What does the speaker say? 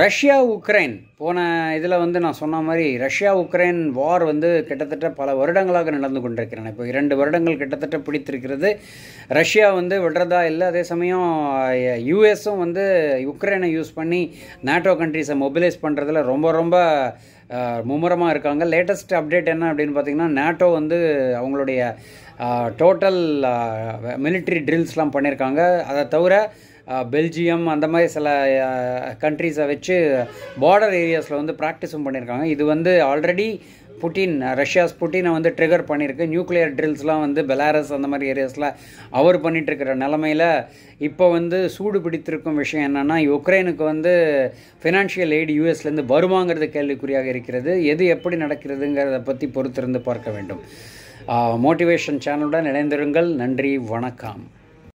Russia Ukraine போன இதில் வந்து நான் சொன்ன மாதிரி ரஷ்யா உக்ரைன் வார் வந்து கிட்டத்தட்ட பல வருடங்களாக நடந்து கொண்டிருக்கிறேன் இப்போ இரண்டு வருடங்கள் கிட்டத்தட்ட பிடித்திருக்கிறது ரஷ்யா வந்து விடுறதா இல்லை அதே சமயம் யூஎஸும் வந்து உக்ரைனை யூஸ் பண்ணி நேட்டோ கண்ட்ரிஸை மொபிலைஸ் பண்ணுறதுல ரொம்ப ரொம்ப மும்முரமாக இருக்காங்க லேட்டஸ்ட் அப்டேட் என்ன அப்படின்னு பார்த்திங்கன்னா நேட்டோ வந்து அவங்களுடைய டோட்டல் மிலிட்ரி ட்ரில்ஸ்லாம் பண்ணியிருக்காங்க அதை தவிர பெல்ஜியம் அந்த மாதிரி சில கண்ட்ரீஸை வச்சு பார்டர் ஏரியாஸில் வந்து ப்ராக்டிஸும் பண்ணியிருக்காங்க இது வந்து ஆல்ரெடி புட்டின் ரஷ்யாஸ் புட்டினை வந்து ட்ரிகர் பண்ணியிருக்கு நியூக்ளியர் ட்ரில்ஸ்லாம் வந்து பெலாரஸ் அந்த மாதிரி ஏரியாஸில் அவர் பண்ணிகிட்ருக்கிற நிலமையில் இப்போ வந்து சூடு பிடித்திருக்கும் விஷயம் என்னென்னா உக்ரைனுக்கு வந்து ஃபினான்ஷியல் எய்டு யூஎஸ்லேருந்து வருமாங்கிறது கேள்விக்குறியாக இருக்கிறது எது எப்படி நடக்கிறதுங்கிறத பற்றி பொறுத்திருந்து பார்க்க வேண்டும் மோட்டிவேஷன் சேனலுடன் இணைந்திருங்கள் நன்றி வணக்கம்